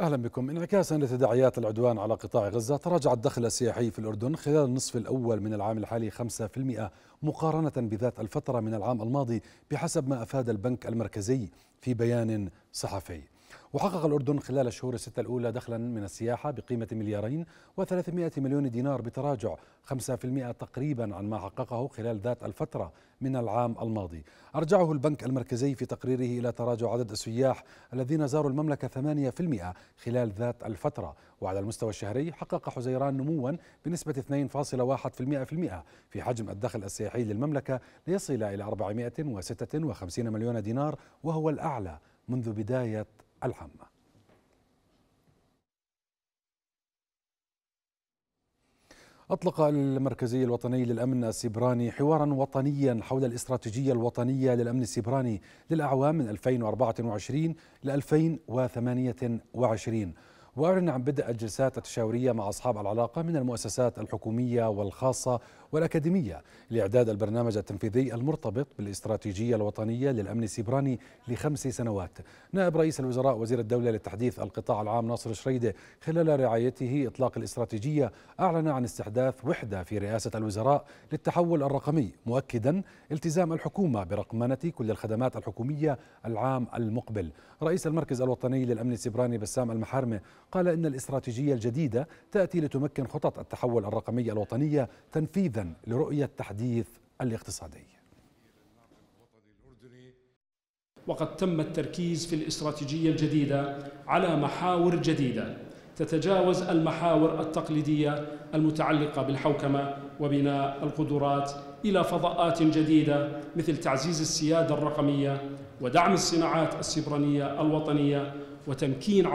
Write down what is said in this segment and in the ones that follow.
أهلا بكم انعكاسا لتداعيات العدوان على قطاع غزة تراجع الدخل السياحي في الأردن خلال النصف الأول من العام الحالي 5% مقارنة بذات الفترة من العام الماضي بحسب ما أفاد البنك المركزي في بيان صحفي وحقق الأردن خلال الشهور الستة الأولى دخلا من السياحة بقيمة مليارين و300 مليون دينار بتراجع 5% تقريبا عن ما حققه خلال ذات الفترة من العام الماضي أرجعه البنك المركزي في تقريره إلى تراجع عدد السياح الذين زاروا المملكة 8% خلال ذات الفترة وعلى المستوى الشهري حقق حزيران نموا بنسبة 2.1% في حجم الدخل السياحي للمملكة ليصل إلى 456 مليون دينار وهو الأعلى منذ بداية العامة أطلق المركزي الوطني للأمن السبراني حوارا وطنيا حول الاستراتيجية الوطنية للأمن السبراني للأعوام من 2024 ل 2028 وأعلن عن بدء الجلسات التشاورية مع أصحاب العلاقة من المؤسسات الحكومية والخاصة والأكاديمية لإعداد البرنامج التنفيذي المرتبط بالاستراتيجية الوطنية للأمن السيبراني لخمس سنوات نائب رئيس الوزراء وزير الدولة للتحديث القطاع العام ناصر شريدة خلال رعايته إطلاق الاستراتيجية أعلن عن استحداث وحدة في رئاسة الوزراء للتحول الرقمي مؤكدا التزام الحكومة برقمنة كل الخدمات الحكومية العام المقبل رئيس المركز الوطني للأمن السيبراني بسام المحارمة قال إن الاستراتيجية الجديدة تأتي لتمكن خطط التحول الرقمي الوطنية تنفيذا لرؤية تحديث الاقتصادي وقد تم التركيز في الاستراتيجية الجديدة على محاور جديدة تتجاوز المحاور التقليدية المتعلقة بالحوكمة وبناء القدرات إلى فضاءات جديدة مثل تعزيز السيادة الرقمية ودعم الصناعات السبرانية الوطنية وتمكين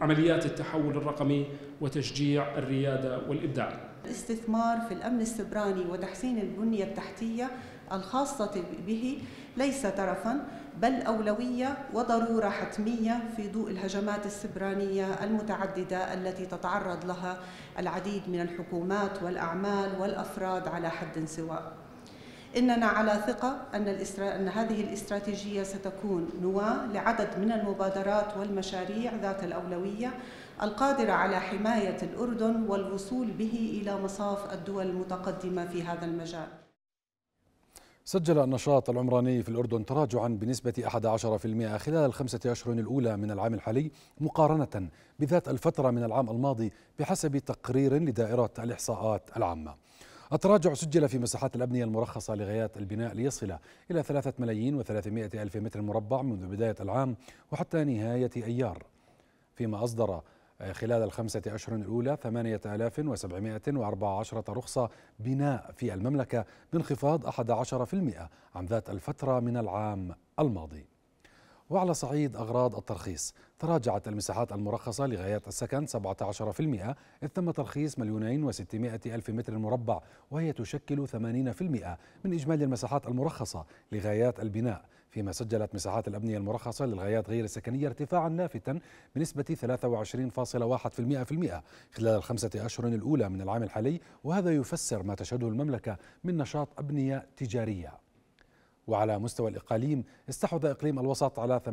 عمليات التحول الرقمي وتشجيع الريادة والإبداع الاستثمار في الأمن السبراني وتحسين البنية التحتية الخاصة به ليس ترفا بل أولوية وضرورة حتمية في ضوء الهجمات السبرانية المتعددة التي تتعرض لها العديد من الحكومات والأعمال والأفراد على حد سواء إننا على ثقة أن, أن هذه الاستراتيجية ستكون نواة لعدد من المبادرات والمشاريع ذات الأولوية القادرة على حماية الأردن والوصول به إلى مصاف الدول المتقدمة في هذا المجال سجل النشاط العمراني في الأردن تراجعا بنسبة 11% خلال الخمسة أشهر الأولى من العام الحالي مقارنة بذات الفترة من العام الماضي بحسب تقرير لدائرة الإحصاءات العامة التراجع سجل في مساحات الأبنية المرخصة لغايات البناء ليصل إلى ثلاثة ملايين وثلاثمائة ألف متر مربع منذ بداية العام وحتى نهاية أيار فيما أصدر آه، خلال الخمسة أشهر الأولى 8714 رخصة بناء في المملكة بانخفاض 11% عن ذات الفترة من العام الماضي وعلى صعيد أغراض الترخيص تراجعت المساحات المرخصة لغايات السكن 17% إذ تم ترخيص مليونين وستمائة ألف متر مربع وهي تشكل 80% من إجمالي المساحات المرخصة لغايات البناء فيما سجلت مساحات الأبنية المرخصة للغايات غير السكنية ارتفاعا لافتا بنسبة 23.1% خلال الخمسة أشهر الأولى من العام الحالي وهذا يفسر ما تشهده المملكة من نشاط أبنية تجارية وعلى مستوى الإقاليم استحوذ إقليم الوسط على 68.8%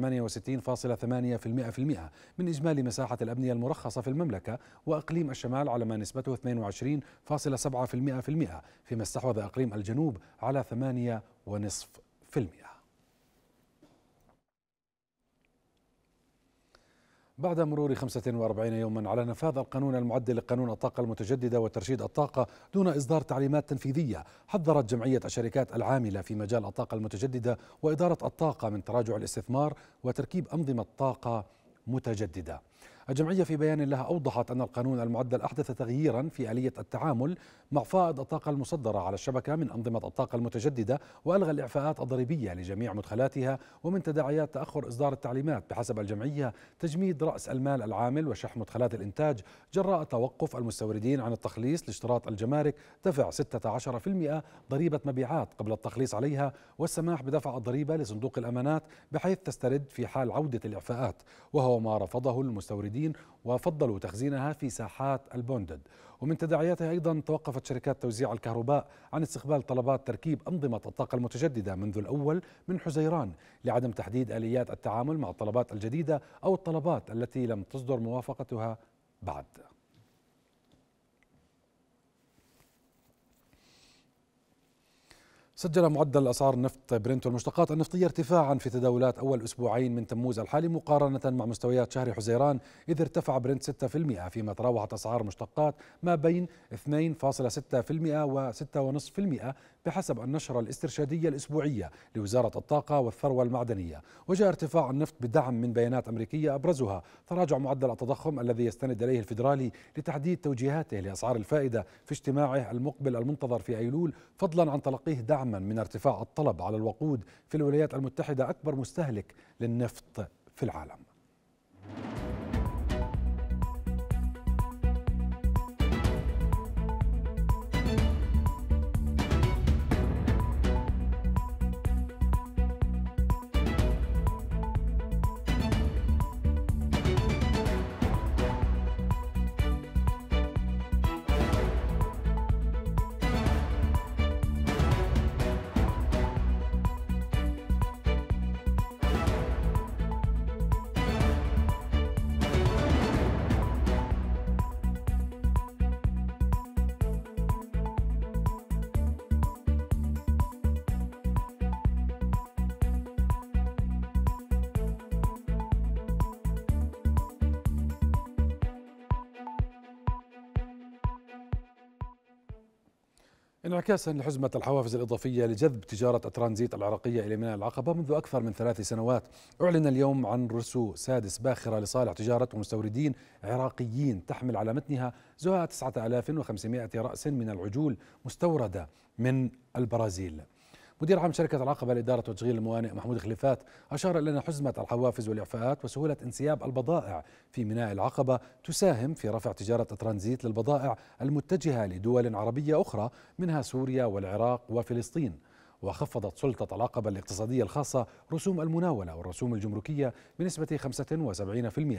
من إجمالي مساحة الأبنية المرخصة في المملكة وإقليم الشمال على ما نسبته 22.7% فيما استحوذ إقليم الجنوب على 8.5% بعد مرور 45 يوما على نفاذ القانون المعدل لقانون الطاقة المتجددة وترشيد الطاقة دون إصدار تعليمات تنفيذية حذرت جمعية الشركات العاملة في مجال الطاقة المتجددة وإدارة الطاقة من تراجع الاستثمار وتركيب أنظمة طاقة متجددة الجمعية في بيان لها أوضحت أن القانون المعدل أحدث تغييرا في آلية التعامل مع فائض الطاقة المصدرة على الشبكة من أنظمة الطاقة المتجددة وألغى الإعفاءات الضريبية لجميع مدخلاتها ومن تداعيات تأخر إصدار التعليمات بحسب الجمعية تجميد رأس المال العامل وشح مدخلات الإنتاج جراء توقف المستوردين عن التخليص لاشتراط الجمارك دفع 16% ضريبة مبيعات قبل التخليص عليها والسماح بدفع الضريبة لصندوق الأمانات بحيث تسترد في حال عودة الإعفاءات وهو ما رفضه المست المستوردين وفضلوا تخزينها في ساحات البوندد ومن تداعياتها أيضا توقفت شركات توزيع الكهرباء عن استقبال طلبات تركيب أنظمة الطاقة المتجددة منذ الأول من حزيران لعدم تحديد آليات التعامل مع الطلبات الجديدة أو الطلبات التي لم تصدر موافقتها بعد سجل معدل أسعار نفط برنت والمشتقات النفطية ارتفاعا في تداولات أول أسبوعين من تموز الحالي مقارنة مع مستويات شهر حزيران إذ ارتفع برنت 6% فيما تراوحت أسعار المشتقات ما بين 2.6% و6.5% بحسب النشرة الاسترشادية الأسبوعية لوزارة الطاقة والثروة المعدنية وجاء ارتفاع النفط بدعم من بيانات أمريكية أبرزها تراجع معدل التضخم الذي يستند إليه الفيدرالي لتحديد توجيهاته لأسعار الفائدة في اجتماعه المقبل المنتظر في أيلول فضلا عن تلقيه دعما من ارتفاع الطلب على الوقود في الولايات المتحدة أكبر مستهلك للنفط في العالم انعكاسا لحزمة الحوافز الإضافية لجذب تجارة الترانزيت العراقية إلى ميناء العقبة منذ أكثر من ثلاث سنوات أعلن اليوم عن رسو سادس باخرة لصالح تجارة ومستوردين عراقيين تحمل على متنها زهاء 9500 رأس من العجول مستوردة من البرازيل مدير عام شركة العقبة لإدارة وتشغيل الموانئ محمود خليفات أشار إلى أن حزمة الحوافز والإعفاءات وسهولة انسياب البضائع في ميناء العقبة تساهم في رفع تجارة الترانزيت للبضائع المتجهة لدول عربية أخرى منها سوريا والعراق وفلسطين وخفضت سلطة العقبة الاقتصادية الخاصة رسوم المناولة والرسوم الجمركية بنسبة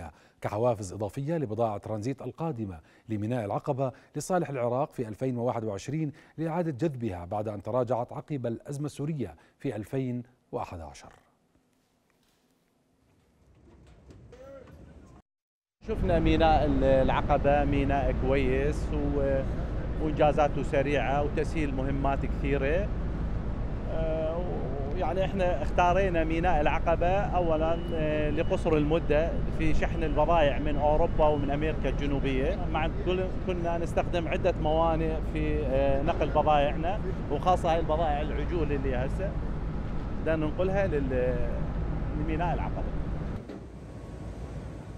75% كحوافز إضافية لبضاعة ترانزيت القادمة لميناء العقبة لصالح العراق في 2021 لإعادة جذبها بعد أن تراجعت عقب الأزمة السورية في 2011 شفنا ميناء العقبة ميناء كويس وإنجازاته سريعة وتسهيل مهمات كثيرة يعني احنا اختارينا ميناء العقبه اولا آه، لقصر المده في شحن البضائع من اوروبا ومن امريكا الجنوبيه، مع كنا نستخدم عده موانئ في آه، نقل بضائعنا وخاصه هاي البضائع العجول اللي هسه بدنا ننقلها لميناء العقبه.